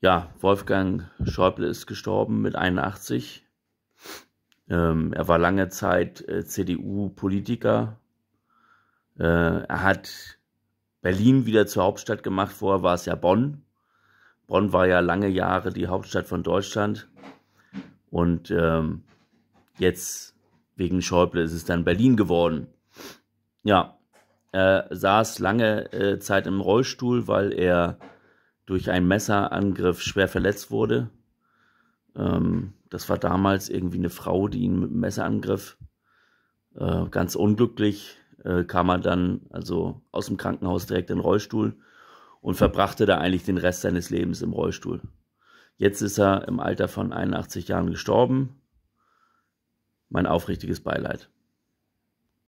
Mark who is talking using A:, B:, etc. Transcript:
A: ja, Wolfgang Schäuble ist gestorben mit 81. Ähm, er war lange Zeit äh, CDU-Politiker. Äh, er hat Berlin wieder zur Hauptstadt gemacht. Vorher war es ja Bonn. Bonn war ja lange Jahre die Hauptstadt von Deutschland. Und ähm, jetzt wegen Schäuble ist es dann Berlin geworden. Ja, er saß lange äh, Zeit im Rollstuhl, weil er durch einen Messerangriff schwer verletzt wurde. Ähm, das war damals irgendwie eine Frau, die ihn mit einem Messerangriff äh, ganz unglücklich äh, kam er dann also aus dem Krankenhaus direkt in den Rollstuhl und verbrachte da eigentlich den Rest seines Lebens im Rollstuhl. Jetzt ist er im Alter von 81 Jahren gestorben. Mein aufrichtiges Beileid.